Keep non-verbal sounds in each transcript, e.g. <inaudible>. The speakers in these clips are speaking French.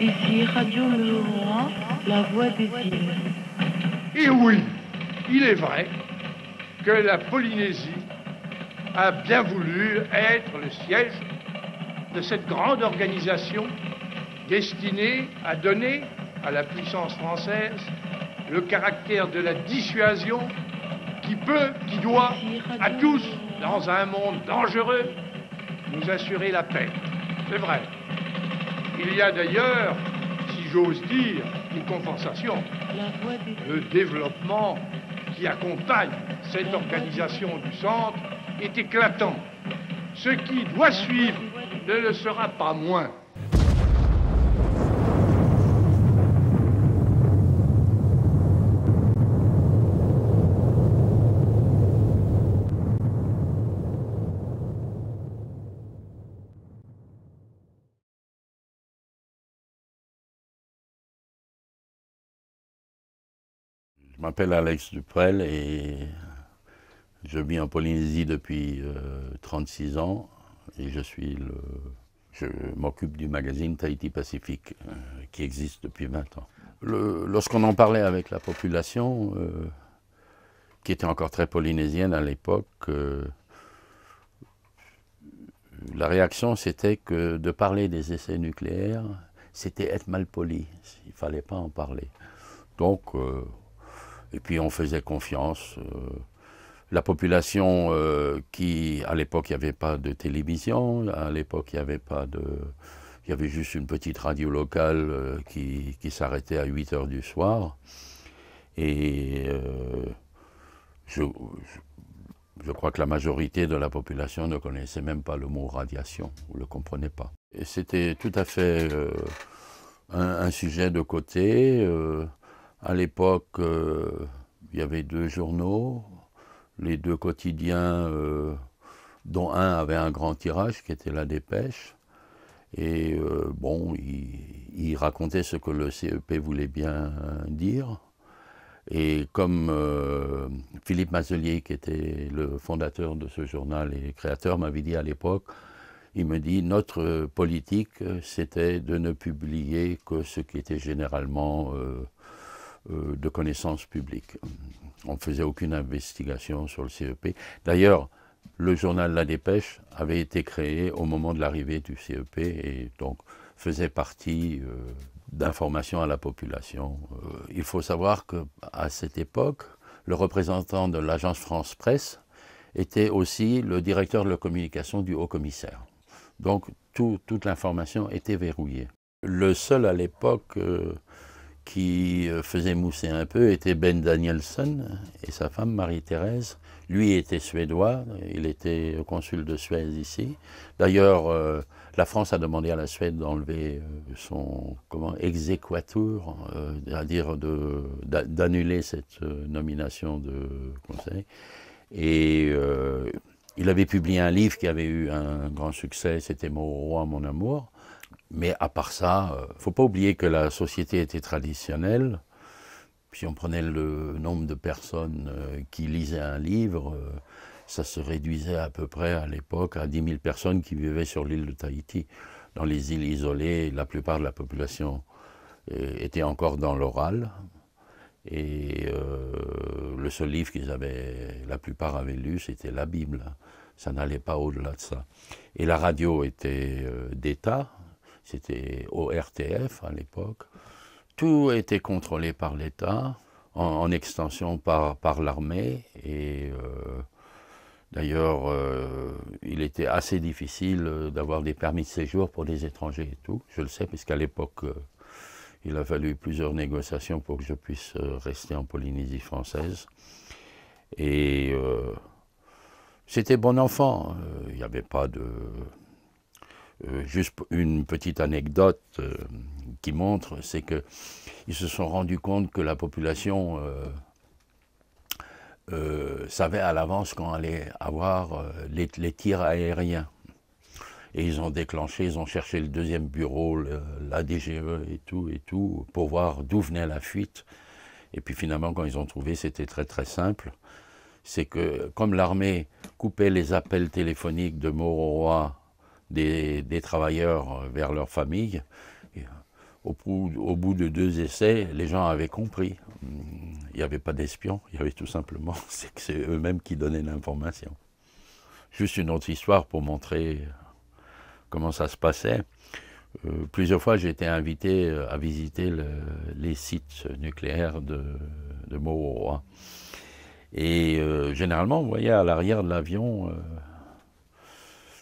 Ici, Radio Le la voix des îles. Et oui, il est vrai que la Polynésie a bien voulu être le siège de cette grande organisation destinée à donner à la puissance française le caractère de la dissuasion qui peut, qui doit, à tous, dans un monde dangereux, nous assurer la paix. C'est vrai. Il y a d'ailleurs, si j'ose dire, une compensation. Le développement qui accompagne cette organisation du centre est éclatant. Ce qui doit suivre ne le sera pas moins. m'appelle Alex Duprel et je vis en Polynésie depuis 36 euh, ans et je suis le... Je m'occupe du magazine Tahiti Pacifique euh, qui existe depuis 20 ans. Lorsqu'on en parlait avec la population, euh, qui était encore très polynésienne à l'époque, la réaction c'était que de parler des essais nucléaires, c'était être mal poli, il ne fallait pas en parler. Donc, et puis on faisait confiance. Euh, la population euh, qui, à l'époque, il n'y avait pas de télévision, à l'époque, il n'y avait pas de... Il y avait juste une petite radio locale euh, qui, s'arrêtait à 8 heures du soir. Et je, crois que la majorité de la population ne connaissait même pas le mot radiation, ou ne le comprenait pas. Et c'était tout à fait un, sujet de côté. À l'époque, euh, il y avait deux journaux, les deux quotidiens, euh, dont un avait un grand tirage, qui était la dépêche. Et euh, bon, il, racontait ce que le CEP voulait bien dire. Et comme Philippe Mazelier, qui était le fondateur de ce journal et créateur, m'avait dit à l'époque, il me dit, notre politique, c'était de ne publier que ce qui était généralement euh, de connaissances publiques. On ne faisait aucune investigation sur le CEP. D'ailleurs, le journal La Dépêche avait été créé au moment de l'arrivée du CEP et donc faisait partie euh, d'informations à la population. Euh, il faut savoir que à cette époque, le représentant de l'agence France Presse était aussi le directeur de la communication du haut commissaire. Donc toute l'information était verrouillée. Le seul à l'époque qui euh, faisait mousser un peu était Ben Danielson et sa femme Marie-Thérèse. Lui était suédois, il était consul de Suède ici. D'ailleurs, euh, la France a demandé à la Suède d'enlever euh, son comment, exéquatur, c'est-à-dire d'annuler cette nomination de conseil. Et il avait publié un livre qui avait eu un grand succès, c'était Mon roi, mon amour. Mais à part ça, il euh, ne faut pas oublier que la société était traditionnelle. Si on prenait le nombre de personnes euh, qui lisaient un livre, euh, ça se réduisait à peu près à l'époque à 10 000 personnes qui vivaient sur l'île de Tahiti. Dans les îles isolées, la plupart de la population était encore dans l'oral. Et le seul livre qu'ils avaient, la plupart avaient lu, c'était la Bible. Ça n'allait pas au-delà de ça. Et la radio était d'État, c'était ORTF à l'époque. Tout était contrôlé par l'État, en, extension par, par l'armée. Et euh, d'ailleurs, euh, il était assez difficile d'avoir des permis de séjour pour des étrangers et tout. Je le sais, puisqu'à l'époque, euh, il a fallu plusieurs négociations pour que je puisse rester en Polynésie française. Et c'était bon enfant. Hein. Il n'y avait pas de euh, juste une petite anecdote euh, qui montre, c'est qu'ils se sont rendus compte que la population euh, savait à l'avance qu'on allait avoir les, tirs aériens. Et ils ont déclenché, ils ont cherché le deuxième bureau, l'ADGE la DGE et tout, et tout, pour voir d'où venait la fuite. Et puis finalement, quand ils ont trouvé, c'était très très simple. C'est que comme l'armée coupait les appels téléphoniques de Moroa des, travailleurs euh, vers leur famille. Euh, au, bout de deux essais, les gens avaient compris. Il n'y avait pas d'espions, il y avait tout simplement, <laughs> c'est eux-mêmes qui donnaient l'information. Juste une autre histoire pour montrer euh, comment ça se passait. plusieurs fois, j'ai été invité à visiter les sites nucléaires de, de hein. Et généralement, vous voyait à l'arrière de l'avion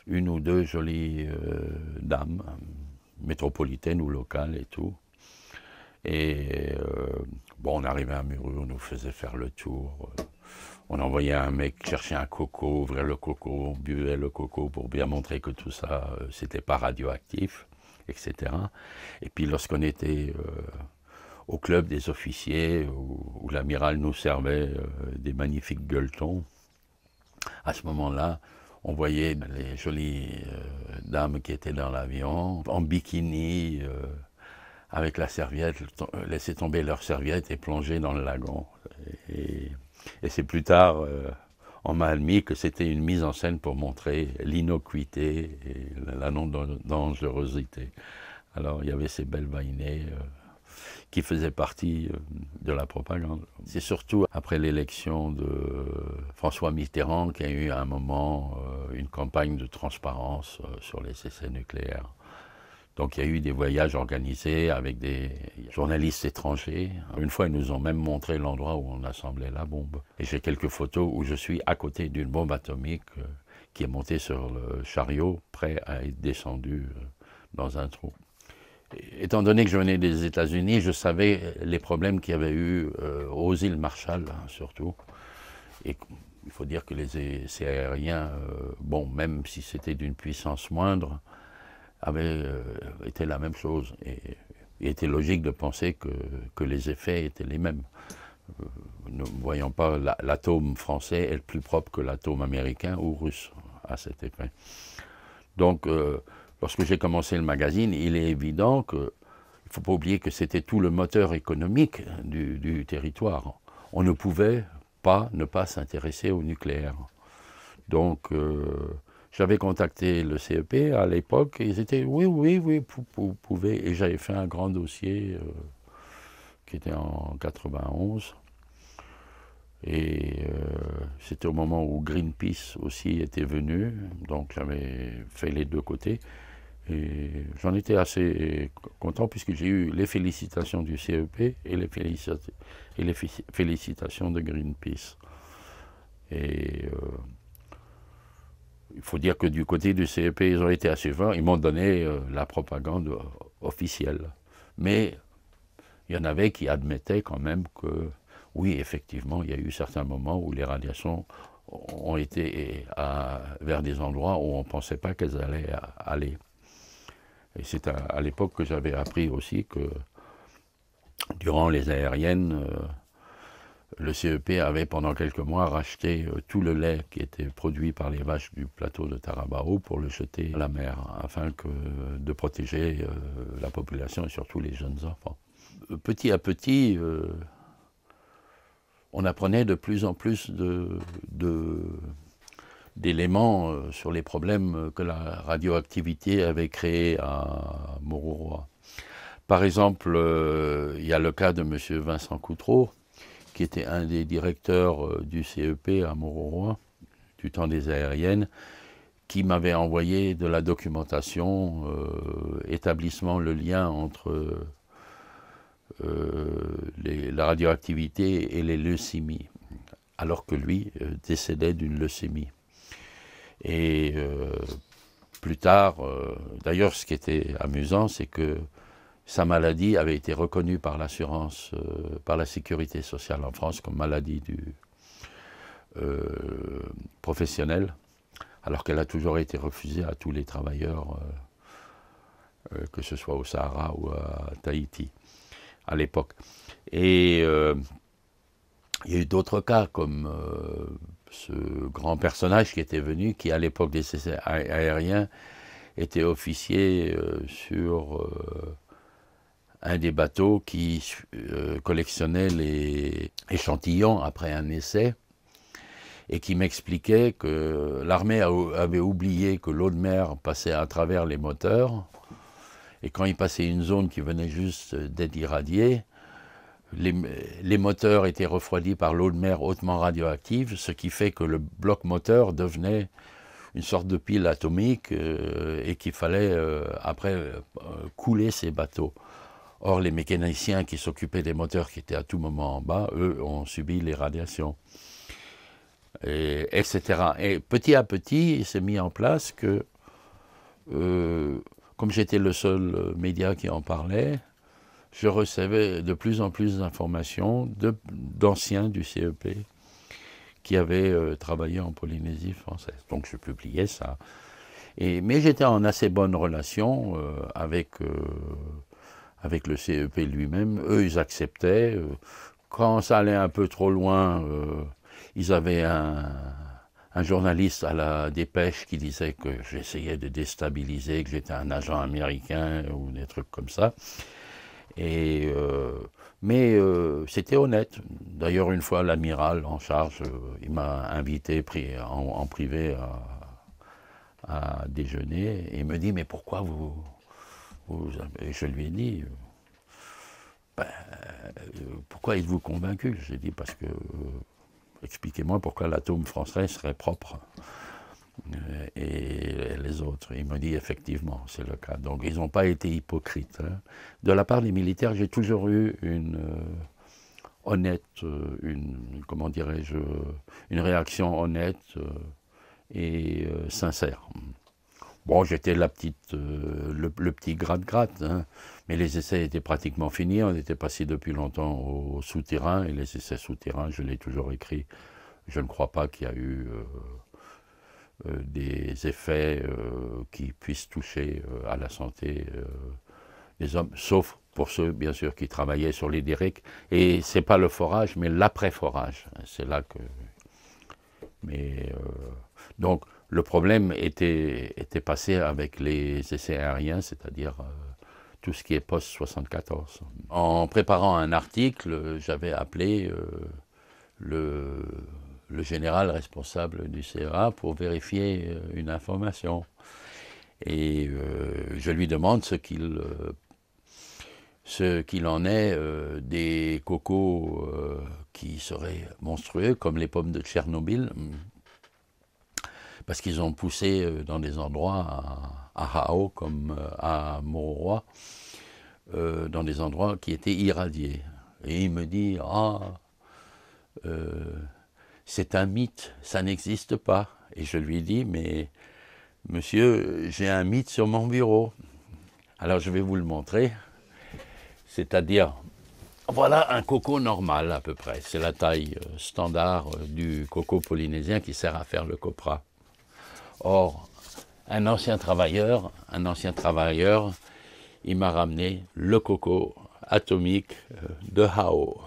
une ou deux jolies euh, dames, euh, métropolitaines ou locales et tout. Et euh, bon, on arrivait à Muru, on nous faisait faire le tour. On envoyait un mec chercher un coco, ouvrir le coco, on le coco pour bien montrer que tout ça, c'était pas radioactif, etc. Et puis lorsqu'on était au club des officiers, où, où l'amiral nous servait des magnifiques gueuletons, à ce moment-là, on voyait les jolies euh, dames qui étaient dans l'avion, en bikini, euh, avec la serviette, laisser tomber leur serviette et plonger dans le lagon. Et, c'est plus tard, en euh, on m'a admis que c'était une mise en scène pour montrer l'innocuité et la non-dangerosité. Alors il y avait ces belles vainées qui faisait partie euh, de la propagande. C'est surtout après l'élection de euh, François Mitterrand qu'il y a eu à un moment euh, une campagne de transparence sur les essais nucléaires. Donc il y a eu des voyages organisés avec des journalistes étrangers. Une fois, ils nous ont même montré l'endroit où on assemblait la bombe. Et j'ai quelques photos où je suis à côté d'une bombe atomique qui est montée sur le chariot, prêt à être descendue dans un trou étant donné que je venais des États-Unis, je savais euh, les problèmes qu'il y avait eu euh, aux îles Marshall, hein, surtout. Et il faut dire que les aériens, euh, bon, même si c'était d'une puissance moindre, avaient été la même chose. Et il était logique de penser que, que, les effets étaient les mêmes. ne voyons pas l'atome français est plus propre que l'atome américain ou russe à cet effet. Donc, Lorsque j'ai commencé le magazine, il est évident qu'il ne faut pas oublier que c'était tout le moteur économique du, territoire. On ne pouvait pas ne pas s'intéresser au nucléaire. Donc, euh, j'avais contacté le CEP à l'époque, et ils étaient oui, oui, oui, vous pouvez. Et j'avais fait un grand dossier euh, qui était en 91. Et euh, c'était au moment où Greenpeace aussi était venu, donc j'avais fait les deux côtés j'en étais assez content puisque j'ai eu les félicitations du CEP et les, félicitations, de Greenpeace. Et euh, il faut dire que du côté du CEP, ils ont été assez vains. Ils m'ont donné euh, la propagande officielle. Mais il y en avait qui admettaient quand même que, oui, effectivement, il y a eu certains moments où les radiations ont été vers des endroits où on ne pensait pas qu'elles allaient aller. Et c'est à, l'époque que j'avais appris aussi que durant les aériennes, euh, le CEP avait pendant quelques mois racheté euh, tout le lait qui était produit par les vaches du plateau de Tarabao pour le jeter à la mer, afin que, de protéger euh, la population et surtout les jeunes enfants. Petit à petit, on apprenait de plus en plus de d'éléments euh, sur les problèmes que la radioactivité avait créés à Moruroa. Par exemple, euh, il y a le cas de M. Vincent Coutreau, qui était un des directeurs euh, du CEP à Moruroa du temps des aériennes, qui m'avait envoyé de la documentation établissant le lien entre la radioactivité et les leucémies, alors que lui décédait d'une leucémie. Et euh, plus tard, euh, d'ailleurs, ce qui était amusant, c'est que sa maladie avait été reconnue par l'assurance, euh, par la sécurité sociale en France comme maladie du professionnel, alors qu'elle a toujours été refusée à tous les travailleurs, que ce soit au Sahara ou à Tahiti à l'époque. Et il y a eu d'autres cas comme ce grand personnage qui était venu, qui à l'époque des essais aériens était officier euh, sur euh, un des bateaux qui euh, collectionnait les échantillons après un essai et qui m'expliquait que l'armée avait oublié que l'eau de mer passait à travers les moteurs et quand il passait une zone qui venait juste d'être irradiée, les, moteurs étaient refroidis par l'eau de mer hautement radioactive, ce qui fait que le bloc moteur devenait une sorte de pile atomique euh, et qu'il fallait euh, après euh, couler ces bateaux. Or, les mécaniciens qui s'occupaient des moteurs qui étaient à tout moment en bas, eux, ont subi les radiations. etc. Et petit à petit, il s'est mis en place que, comme j'étais le seul média qui en parlait, je recevais de plus en plus d'informations d'anciens du CEP qui avaient euh, travaillé en Polynésie française. Donc je publiais ça. Et, mais j'étais en assez bonne relation euh, avec, euh, avec le CEP lui-même. Eux, ils acceptaient. Quand ça allait un peu trop loin, ils avaient un journaliste à la dépêche qui disait que j'essayais de déstabiliser, que j'étais un agent américain ou des trucs comme ça. Euh, mais euh, c'était honnête. D'ailleurs, une fois, l'amiral en charge, euh, il m'a invité en, privé à, déjeuner. Et il me dit, mais pourquoi vous... Et je lui ai dit, ben, pourquoi êtes-vous convaincu J'ai dit, parce que, expliquez-moi pourquoi l'atome français serait propre. Euh, et euh, les autres. Il me dit effectivement, c'est le cas. Donc ils n'ont pas été hypocrites. Hein. De la part des militaires, j'ai toujours eu une euh, honnête, une, comment dirais-je, une réaction honnête et sincère. Bon, j'étais la petite, le, petit gratte-gratte, hein. mais les essais étaient pratiquement finis. On était passé depuis longtemps au, au souterrain et les essais souterrains, je l'ai toujours écrit. Je ne crois pas qu'il y a eu euh, des effets euh, qui puissent toucher euh, à la santé des hommes, sauf pour ceux, bien sûr, qui travaillaient sur les dériques. Et n'est pas le forage, mais l'après-forage. C'est là que. Mais donc le problème était, était passé avec les essais aériens, c'est-à-dire tout ce qui est post 74. En préparant un article, j'avais appelé le le général responsable du CEA pour vérifier euh, une information. Et euh, je lui demande ce qu'il euh, ce qu'il en est des cocos qui seraient monstrueux, comme les pommes de Tchernobyl, parce qu'ils ont poussé dans des endroits à, Hao comme à Moroy, dans des endroits qui étaient irradiés. Et il me dit, ah, c'est un mythe, ça n'existe pas. Et je lui dis, mais monsieur, j'ai un mythe sur mon bureau. Alors je vais vous le montrer. C'est-à-dire, voilà un coco normal à peu près. C'est la taille euh, standard euh, du coco polynésien qui sert à faire le copra. Or, un ancien travailleur, un ancien travailleur, il m'a ramené le coco atomique euh, de Hao.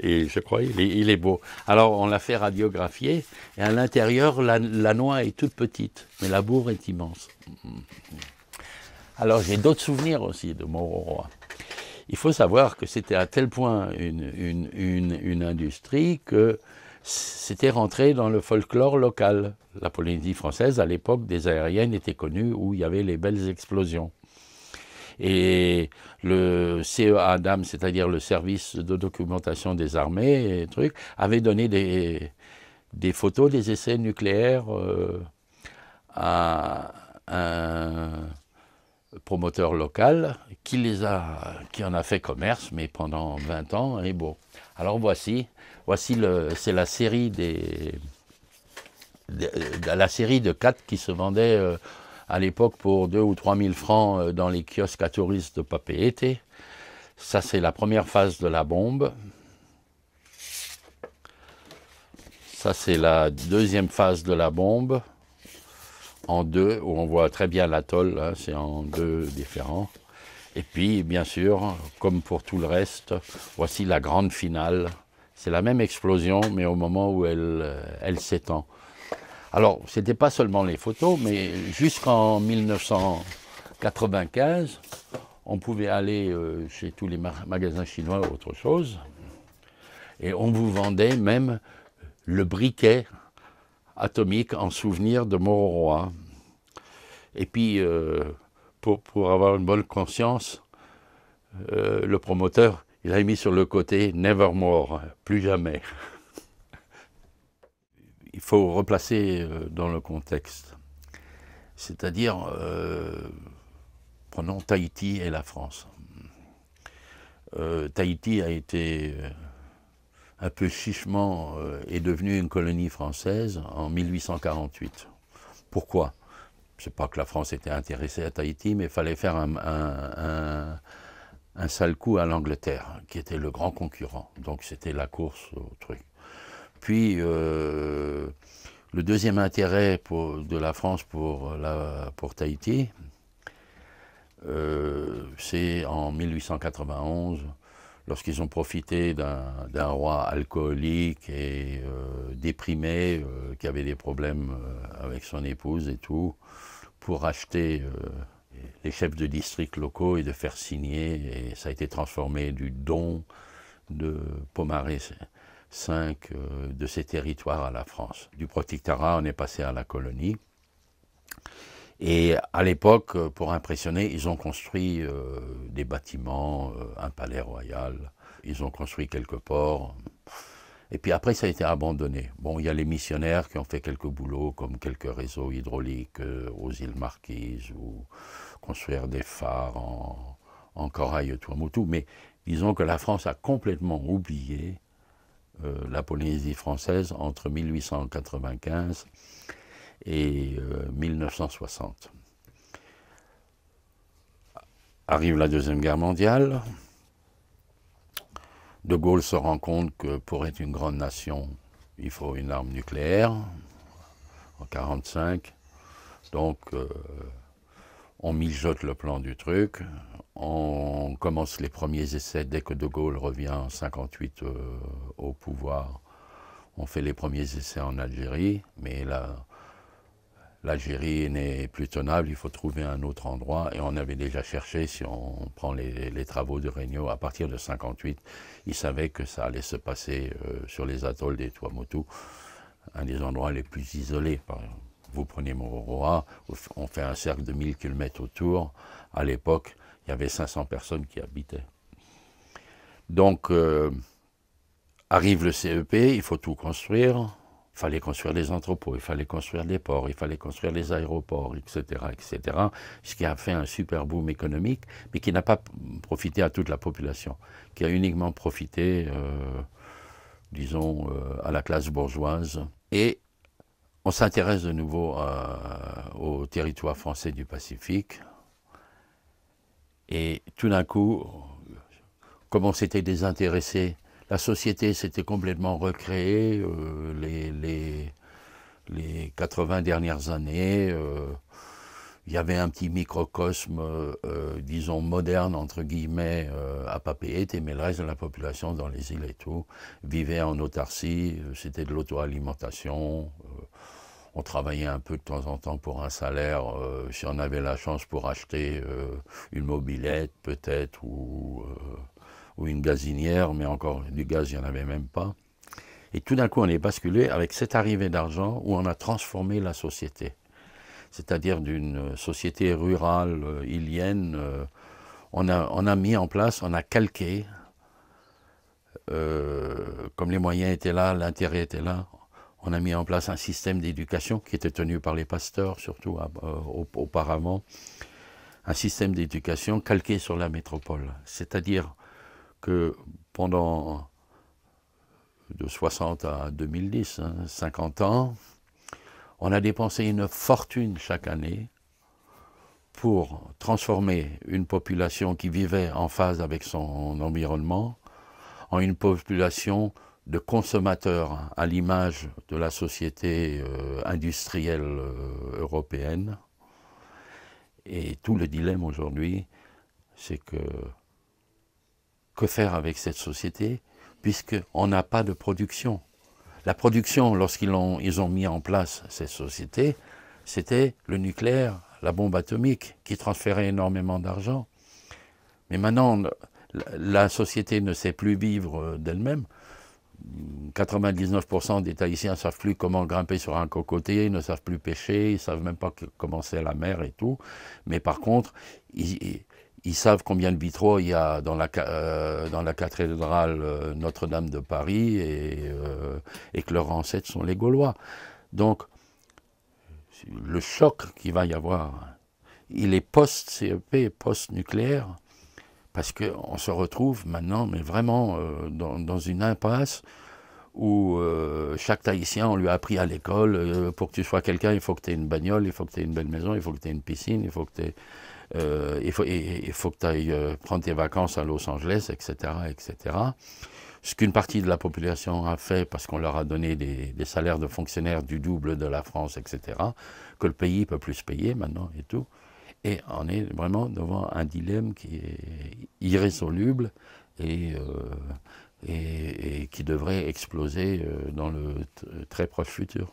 Et je crois il est, beau. Alors on l'a fait radiographier, et à l'intérieur, la, noix est toute petite, mais la bourre est immense. Alors j'ai d'autres souvenirs aussi de Mororoa. Il faut savoir que c'était à tel point une, industrie que c'était rentré dans le folklore local. La Polynésie française, à l'époque des aériennes, étaient connue où il y avait les belles explosions. Et le CEA c'est-à-dire le service de documentation des armées, et avait donné des, photos des essais nucléaires euh, à un promoteur local qui, les a, qui en a fait commerce, mais pendant 20 ans. Et bon, alors voici, voici le, c'est la série des, de, la série de 4 qui se vendaient. Euh, à l'époque pour 2 ou 3 000 francs euh, dans les kiosques à touristes de Papeete. Ça, c'est la première phase de la bombe. Ça, c'est la deuxième phase de la bombe, en deux, où on voit très bien l'atoll, hein, c'est en deux différents. Et puis, bien sûr, comme pour tout le reste, voici la grande finale. C'est la même explosion, mais au moment où elle euh, s'étend. Alors, ce n'était pas seulement les photos, mais jusqu'en 1995, on pouvait aller euh, chez tous les magasins chinois ou autre chose, et on vous vendait même le briquet atomique en souvenir de Mororoa. Et puis, euh, pour, avoir une bonne conscience, euh, le promoteur, il a mis sur le côté Nevermore, plus jamais il faut replacer euh, dans le contexte. C'est-à-dire, euh, prenons Tahiti et la France. Euh, Tahiti a été un peu chichement et est devenue une colonie française en 1848. Pourquoi C'est pas que la France était intéressée à Tahiti, mais il fallait faire un sale coup à l'Angleterre, qui était le grand concurrent. Donc c'était la course au truc. Puis, euh, le deuxième intérêt de la France pour, la, pour Tahiti, euh, c'est en 1891, lorsqu'ils ont profité d'un roi alcoolique et euh, déprimé, qui avait des problèmes avec son épouse et tout, pour acheter les chefs de district locaux et de faire signer, et ça a été transformé du don de Pomaré cinq euh, de ces territoires à la France. Du protectorat, on est passé à la colonie. Et à l'époque, euh, pour impressionner, ils ont construit euh, des bâtiments, un palais royal, ils ont construit quelques ports. Et puis après, ça a été abandonné. Bon, il y a les missionnaires qui ont fait quelques boulots, comme quelques réseaux hydrauliques aux îles Marquises, ou construire des phares en, en corail tout, Mais disons que la France a complètement oublié euh, la Polynésie française entre 1895 et 1960. Euh, Arrive la Deuxième Guerre mondiale. De Gaulle se rend compte que pour être une grande nation, il faut une arme nucléaire en 1945. Donc, euh, on mijote le plan du truc. On commence les premiers essais dès que De Gaulle revient en 58 euh, au pouvoir. On fait les premiers essais en Algérie, mais l'Algérie n'est plus tenable, il faut trouver un autre endroit. Et on avait déjà cherché, si on prend les, travaux de Regnault, à partir de 58, il savait que ça allait se passer euh, sur les atolls des Tuamotu, un des endroits les plus isolés. Vous prenez Mororoa, on fait un cercle de 1000 km autour. À l'époque, il y avait 500 personnes qui habitaient. Donc, euh, arrive le CEP, il faut tout construire. Il fallait construire les entrepôts, il fallait construire les ports, il fallait construire les aéroports, etc., etc. Ce qui a fait un super boom économique, mais qui n'a pas profité à toute la population, qui a uniquement profité, euh, disons, euh, à la classe bourgeoise. Et on s'intéresse de nouveau au territoire français du Pacifique, et tout d'un coup, comme on s'était désintéressé, la société s'était complètement recréée euh, les, les, 80 dernières années. Euh, il y avait un petit microcosme, euh, disons, moderne, entre guillemets, à Papeete, mais le reste de la population dans les îles et tout vivait en autarcie, c'était de l'auto-alimentation on travaillait un peu de temps en temps pour un salaire, euh, si on avait la chance pour acheter euh, une mobilette peut-être ou, euh, ou, une gazinière, mais encore du gaz, il n'y en avait même pas. Et tout d'un coup, on est basculé avec cette arrivée d'argent où on a transformé la société. C'est-à-dire d'une société rurale, ilienne, on a, on a mis en place, on a calqué comme les moyens étaient là, l'intérêt était là, on a mis en place un système d'éducation qui était tenu par les pasteurs, surtout ah, euh, auparavant, un système d'éducation calqué sur la métropole. C'est-à-dire que pendant de 60 à 2010, 50 hein, ans, on a dépensé une fortune chaque année pour transformer une population qui vivait en phase avec son environnement en une population de consommateurs à l'image de la société euh, industrielle euh, européenne. Et tout le dilemme aujourd'hui, c'est que que faire avec cette société puisqu'on n'a pas de production. La production, lorsqu'ils ont, ils ont mis en place cette société, c'était le nucléaire, la bombe atomique, qui transférait énormément d'argent. Mais maintenant, la société ne sait plus vivre euh, d'elle-même. 99% des Tahitiens ne savent plus comment grimper sur un cocotier, ils ne savent plus pêcher, ils ne savent même pas comment c'est la mer et tout. Mais par contre, ils, savent combien de vitraux il y a dans la, euh, dans la cathédrale euh, Notre-Dame de Paris et, euh, et, que leurs ancêtres sont les Gaulois. Donc, le choc qu'il va y avoir, il est post-CEP, post-nucléaire, parce qu'on se retrouve maintenant, mais vraiment, euh, dans, une impasse où euh, chaque Tahitien, on lui a appris à l'école, euh, pour que tu sois quelqu'un, il faut que tu aies une bagnole, il faut que tu aies une belle maison, il faut que tu aies une piscine, il faut que tu il faut, que ailles prendre tes vacances à Los Angeles, etc. etc. Ce qu'une partie de la population a fait parce qu'on leur a donné des, salaires de fonctionnaires du double de la France, etc., que le pays peut plus payer maintenant et tout. Et on est vraiment devant un dilemme qui est irrésoluble et, euh, qui devrait exploser euh, dans le très proche futur.